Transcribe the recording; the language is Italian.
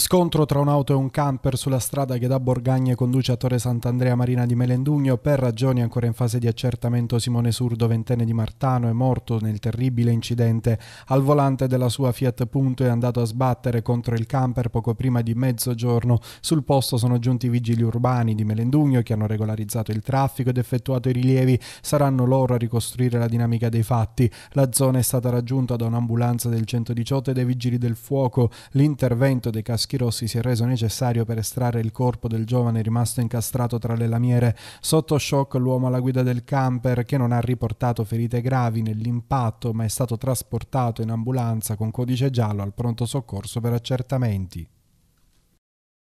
Scontro tra un'auto e un camper sulla strada che da Borgagne conduce a Torre Sant'Andrea Marina di Melendugno. Per ragioni ancora in fase di accertamento, Simone Surdo, ventenne di Martano, è morto nel terribile incidente. Al volante della sua Fiat Punto è andato a sbattere contro il camper poco prima di mezzogiorno. Sul posto sono giunti i vigili urbani di Melendugno che hanno regolarizzato il traffico ed effettuato i rilievi. Saranno loro a ricostruire la dinamica dei fatti. La zona è stata raggiunta da un'ambulanza del 118 e dai vigili del fuoco. L'intervento dei caschi caschi rossi si è reso necessario per estrarre il corpo del giovane rimasto incastrato tra le lamiere. Sotto shock l'uomo alla guida del camper, che non ha riportato ferite gravi nell'impatto, ma è stato trasportato in ambulanza con codice giallo al pronto soccorso per accertamenti.